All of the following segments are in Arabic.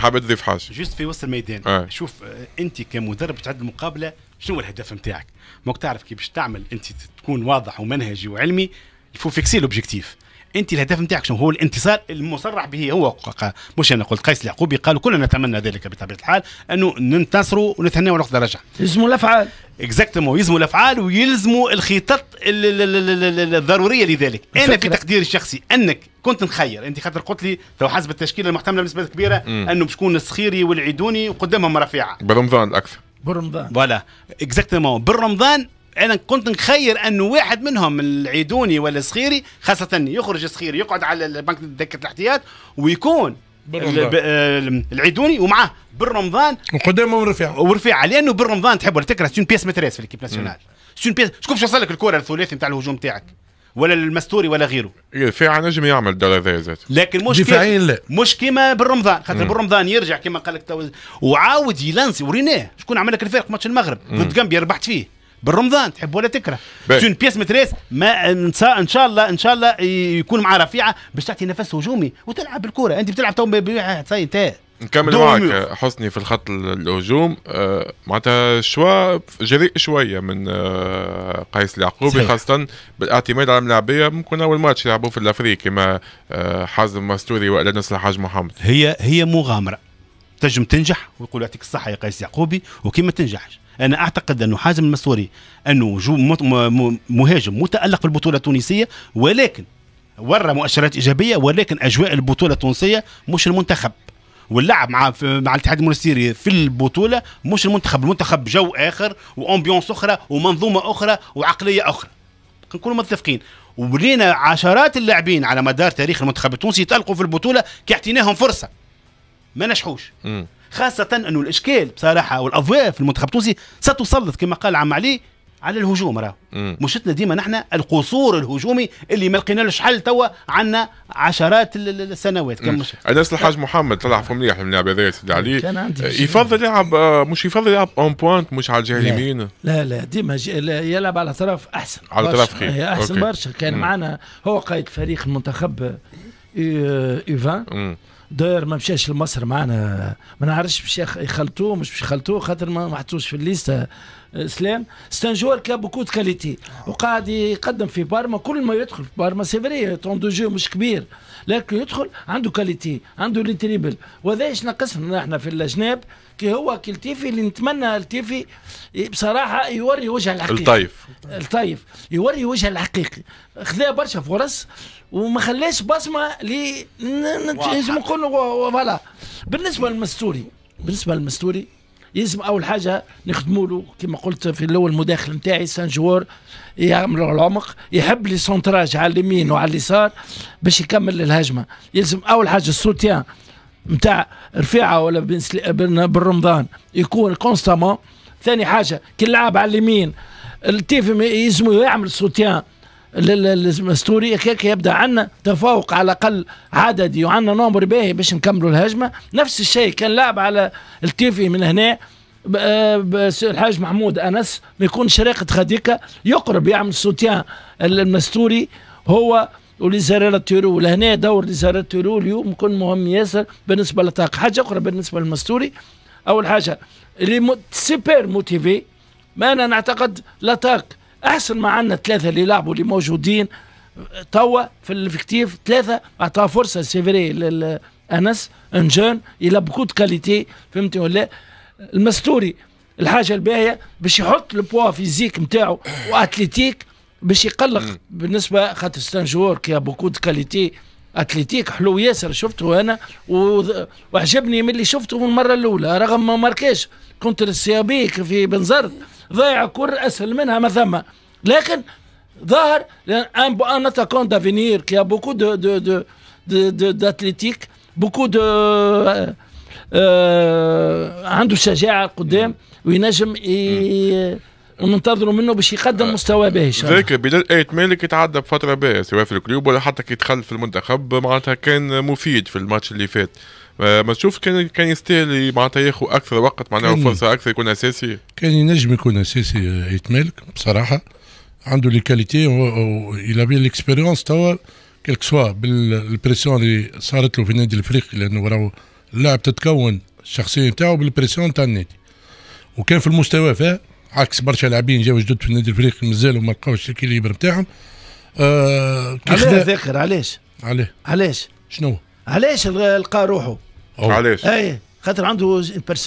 حاب تضيف حاجه جوست في وسط الميدان آه. شوف انت كمدرب تعد المقابله شنو الهدف نتاعك ماك تعرف كي باش تعمل انت تكون واضح ومنهجي وعلمي الفو فيكسي لوبجيكتيف انت الهدف نتاعك شنو هو الانتصار المصرح به هو مش انا قلت قيس اليعقوبي قال كلنا نتمنى ذلك بطبيعه الحال انه ننتصروا ونتهناوا ناخذ درجه يلزموا الافعال اكزاكتومون يلزموا الافعال ويلزموا الخطط الضروريه لذلك انا في تقديري الشخصي انك كنت نخير انت خاطر قلت لي لو حسب التشكيله المحتمله بنسبه كبيره انه بشكون الصخيري والعيدوني وقدامهم رفيعه برمضان الاكثر برمضان فوالا اكزاكتومون برمضان انا كنت نخير أن واحد منهم العيدوني ولا صغيري خاصه يخرج صغير يقعد على البنك دكه الاحتياط ويكون العيدوني ومعه بن رمضان وقدامهم رفيع ورفيع لانه بن رمضان تحب ولا تكره سون بيس متريس في الكيب ناسيونال سون بيس شكون باش لك الكره الثلاثي نتاع الهجوم تاعك ولا المستوري ولا غيره رفيع إيه، نجم يعمل الدور هذا لكن مش كيما لا مش كيما بن رمضان خاطر بن رمضان يرجع كيما قال لك وعاود يلانسي وريناه شكون عمل لك الفرق ماتش المغرب ضد جامبيا ربحت فيه بالرمضان تحب ولا تكره سون بيس متريس ما ان شاء الله ان شاء الله يكون مع رفيعه باش تعطي نفس هجومي وتلعب بالكره انت بتلعب تو سي نكمل معك آه، حسني في الخط الهجوم آه معناتها شوا جريء شويه من آه قيس اليعقوبي خاصه بالاعتماد على الملاعبيه ممكن اول ماتش يلعبوه في الافريقي كما آه حازم مستوري والا نصر الحاج محمد هي هي مغامره تنجم تنجح ويقول يعطيك الصحه يا قيس يعقوبي وكيما تنجحش انا اعتقد انه حازم المسوري انه مهاجم متالق في البطوله التونسيه ولكن ورى مؤشرات ايجابيه ولكن اجواء البطوله التونسيه مش المنتخب واللعب مع مع الاتحاد المونستيري في البطوله مش المنتخب المنتخب جو اخر وامبيونس اخرى ومنظومه اخرى وعقليه اخرى نكونوا متفقين ولينا عشرات اللاعبين على مدار تاريخ المنتخب التونسي يتالقوا في البطوله كي اعطيناهم فرصه ما نجحوش خاصة أنه الإشكال بصراحة والأضواء في المنتخب التونسي ستسلط كما قال عم علي على الهجوم راه مشتنا ديما نحن القصور الهجومي اللي ما لقيناش حل توا عندنا عشرات السنوات كم انا الحاج محمد طلع في مليح اللاعب هذا سيدي علي آه، يفضل يلعب آه، مش يفضل يلعب اون بوانت مش على الجهه اليمين لا لا ديما يلعب على طرف احسن على طرف خير احسن برشا كان معنا هو قائد فريق المنتخب ايفان آه، داير ما مشاش لمصر معنا ما نعرفش باش يخلطوه مش باش يخلطوه خاطر ما محطوش في الليسته سلام سي ان جوار كي بوكو دو كاليتي وقاعد يقدم في بارما كل ما يدخل في بارما سي فري طون دو جو مش كبير لكن يدخل عنده كاليتي عنده لي تريبل وهذا ايش ناقصنا احنا في الاجناب كي هو كي التيفي اللي نتمنى التيفي بصراحه يوري وجهه الحقيقي الطيف الطيف يوري وجهه الحقيقي خذا برشا فرص وما خلاش بصمه اللي نجم نقولوا فوالا بالنسبه للمستوري بالنسبه للمستوري يلزم اول حاجه نخدموا له كما قلت في الاول المداخل نتاعي سان جوار يعمل العمق يحب لي سونتراج على اليمين وعلى اليسار باش يكمل الهجمه يلزم اول حاجه السوتيان نتاع رفيعه ولا بن بالرمضان يكون كونستامون ثاني حاجه كي يلعب على اليمين التيفي يلزم يعمل سوتيان السوري هكاك يبدا عندنا تفوق على الاقل عددي وعندنا نمر باهي باش نكملوا الهجمه نفس الشيء كان لاعب على التيفي من هنا آه، الحاج محمود انس ما يكون شريقه خديكه يقرب يعمل سوتيان المستوري هو وليزاريلا تيرو لهنا دور ليزاريلا تيرو اليوم يكون مهم ياسر بالنسبة للطاقة حاجة أخرى بالنسبة للمستوري أول حاجة اللي سوبر موتيفي ما أنا نعتقد لاتاك احسن ما عندنا ثلاثه اللي لعبوا اللي موجودين توا في الفكتيف ثلاثه اعطاها فرصه سيفري انس انجون الى بوكو دو كاليتي فهمتي ولا المستوري الحاجه الباهيه باش يحط البوا فيزيك نتاعو واتليتيك باش يقلق بالنسبه خاطر ستان جوار كي بوكو دو كاليتي اتليتيك حلو ياسر شفته انا وعجبني من اللي شفته من المره الاولى رغم ما ماركاش كونتر السيابيك في بنزرت ضيع كور اسهل منها ما ثم لكن ظهر un, attaquant d'avenir qui بوكو دو دو دو de, d'athlétique beaucoup de عنده شجاعه قدام وينجم وننتظروا منه باش يقدم آه. مستوى باهي ذاك بلال ايت مالك يتعدى بفتره باهيه سواء في الكلوب ولا حتى كي دخل في المنتخب معناتها كان مفيد في الماتش اللي فات آه، ما تشوف كان كان يستاهل معناتها ياخذ اكثر وقت معناها فرصه اكثر يكون اساسي كان ينجم يكون اساسي ايت مالك بصراحه عنده لي كاليتي ويل بي ليكسبيريونس توا كيلك سوا بالبريسيون اللي صارت له في النادي الافريقي لانه راهو اللاعب تتكون الشخصيه نتاعو بالبريسيون تاع النادي وكان في المستوى فيه عكس برشا لاعبين جاوا جدد في النادي الافريقي مازالوا ما لقاوش الكيليبر نتاعهم آه علاه ذاكر علاش؟ علاه علاش؟ شنو؟ علاش لقى روحه؟ علاش؟ اي خاطر عنده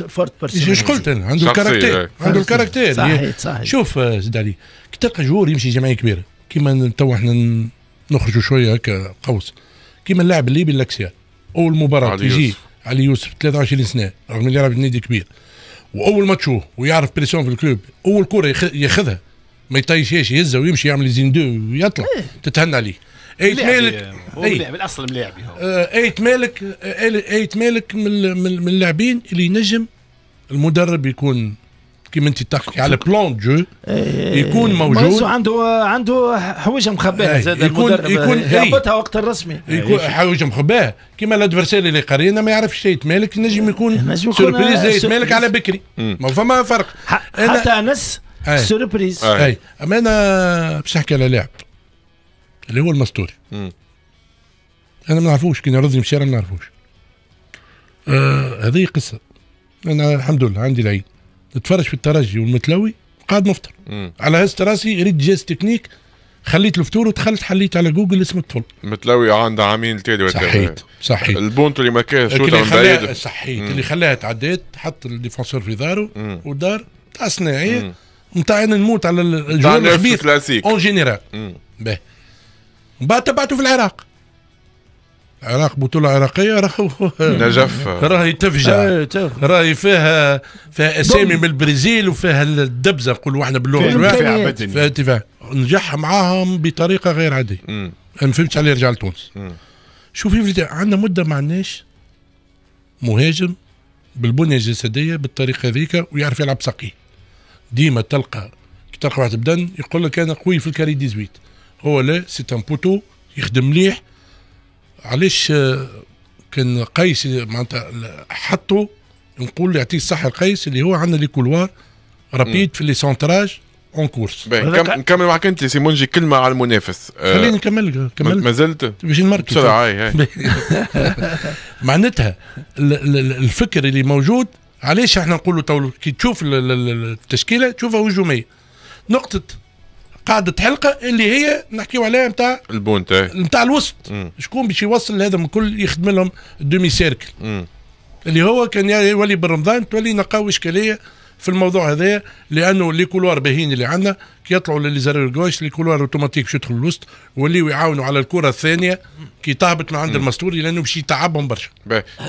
فورت بيرسون ايش قلت انا عنده الكاركتير عنده الكاركتير صحيح صحيح شوف آه، زيد علي كي تلقى جور يمشي جمعيه كبيره كيما تو احنا نخرجوا شويه هكا قوس كيما اللاعب الليبي الاكسيال اول مباراه يجي علي يوسف 23 سنه رغم اللي في نادي كبير واول ما تشوف ويعرف بريسيون في الكلوب اول كره ياخذها ما يطيشهاش يهزها ويمشي يعمل زين دو ويطلع إيه. تتهنى عليه ايت مالك هو بالاصل ملاعبي هو ايت مالك آه، ايت مالك من اللاعبين اللي ينجم المدرب يكون كيما انت تحكي على بلان جو إيه، يكون موجود عنده عنده حوايج مخباه إيه، زاد يكون يكون آه، إيه. وقت الرسمي يكون حوايج مخباه كيما الادفرسير اللي قرينا ما يعرفش شيء مالك نجم يكون سوربريز زي آه، مالك على بكري ما فما فرق حتى انس سوربريز اي اما انا باش نحكي على لاعب اللي هو المستوري انا ما نعرفوش كي نرزني في الشارع ما نعرفوش آه هذه قصه انا الحمد لله عندي العيد نتفرج في الترجي والمتلوي قاعد نفطر على هزت راسي ريت جاز تكنيك خليت الفطور ودخلت حليت على جوجل اسم الطفل متلوي آه، عنده عامين تالي صحيت صحيت البونتو اللي ما كانش شو مبيد صحيت اللي خلاها تعديت حط الديفونسور في داره ودار تاع صناعيه نتاع نموت على الجوال الخبيث اون جينيرال باهي بعد تبعته في العراق العراق بطولة عراقية راهو نجف راهي آه، تفجع راهي فيها فيها اسامي من البرازيل وفيها الدبزة نقولوا احنا باللغة فيها فيها انتفاع نجح معاهم بطريقة غير عادية ما فهمتش عليه رجع لتونس شوفي عندنا مدة ما عندناش مهاجم بالبنية الجسدية بالطريقة هذيك ويعرف يلعب سقي ديما تلقى كي تلقى واحد بدن يقول لك انا قوي في الكاري 18 هو لا سي ان بوتو يخدم مليح علاش آه، كان قيس معناتها حطو نقول يعطيه الصحه القيس اللي هو عندنا لي كولوار رابيد في لي سونتراج اون كورس نكمل معك انت سي مونجي كلمه على المنافس آه، خليني نكمل كمل ما زلت باش نمركز بسرعه هاي هاي معناتها الفكر اللي موجود علاش احنا نقولوا تو كي تشوف التشكيله تشوفها هجوميه نقطه قاعده حلقه اللي هي نحكيو عليها نتاع البونتا نتاع الوسط شكون باش يوصل هذا من كل يخدم لهم الدومي سيركل مم. اللي هو كان يولي بالرمضان تولي نقاو اشكاليه في الموضوع هذا لانه لي كولوار باهين اللي عندنا كي يطلعوا للزرير جوش لي كولوار اوتوماتيك باش يدخلوا الوسط وليوا يعاونوا على الكره الثانيه كي تهبط من عند المستوري لانه باش يتعبهم برشا.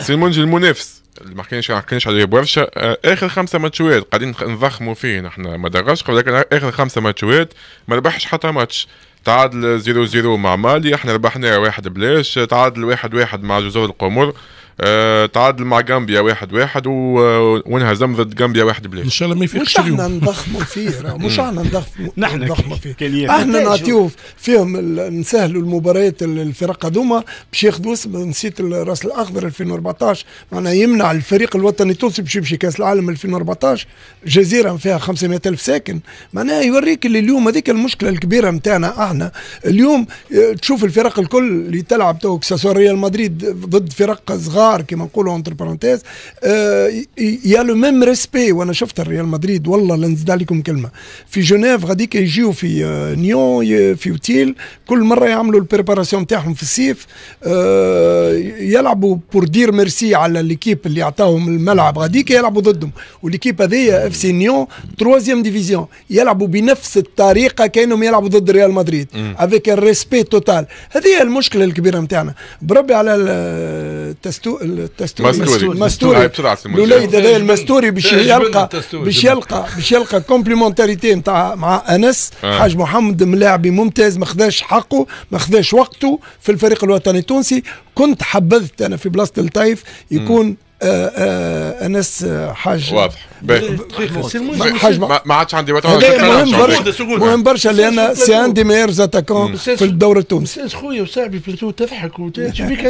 سي المنجي المنافس ما حكيناش ما حكيناش عليه برشا اخر خمسه ماتشوات قاعدين نضخموا فيه نحن ما درجش ولكن اخر خمسه ماتشوات ما ربحش حتى ماتش تعادل 0 0 مع مالي احنا ربحنا واحد بلاش تعادل واحد واحد مع جزر القمر آه تعادل مع جامبيا واحد واحد وانهزم ضد جامبيا واحد بلاش ان شاء الله ما يفيقش مش احنا نضخموا فيه مش احنا نضخموا نحن نضخموا فيه احنا نعطيو فيهم نسهلوا المباريات الفرق هذوما باش ياخذوا اسم نسيت الراس الاخضر 2014 معناها يمنع الفريق الوطني التونسي باش يمشي كاس العالم 2014 جزيره فيها 500 الف ساكن معناها يوريك اللي اليوم هذيك المشكله الكبيره نتاعنا احنا اليوم آه، تشوف الفرق الكل اللي تلعب تو ريال مدريد ضد فرق صغار الكبار كما نقولوا اونتر آه، بارونتيز يا لو ميم ريسبي وانا شفت الريال مدريد والله لا نزيد عليكم كلمه في جنيف غاديك يجيو في آه، نيون في اوتيل كل مره يعملوا البريباراسيون تاعهم في الصيف آه، يلعبوا بور دير ميرسي على ليكيب اللي عطاهم الملعب غاديك يلعبوا ضدهم والليكيب هذيا اف سي نيون تروازيام ديفيزيون يلعبوا بنفس الطريقه كانهم يلعبوا ضد ريال مدريد افيك الريسبي توتال هذه المشكله الكبيره نتاعنا بربي على التستو التستوري مستوري مستوري الولايد آه، إيه، المستوري باش إيه، يلقى باش يلقى باش يلقى كومبليمونتاريتي نتاع مع انس آه. حاج محمد ملاعبي ممتاز ما خذاش حقه ما خذاش وقته في الفريق الوطني التونسي كنت حبذت انا في بلاصه الطايف يكون م. آه آه انس آه، حاج واضح حاج ما عادش عندي وقت مهم برشا مهم برشا لان سي ان دي ميرز اتاكون في الدوري التونسي استاذ خويا وصاحبي بلاتو تضحك وتمشي بيك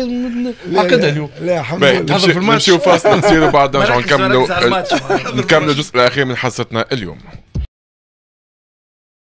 عقدها اليوم لا الحمد لله نمشيو فاصل نصيرو بعد نرجعو نكملو نكملو الجزء الاخير من حصتنا اليوم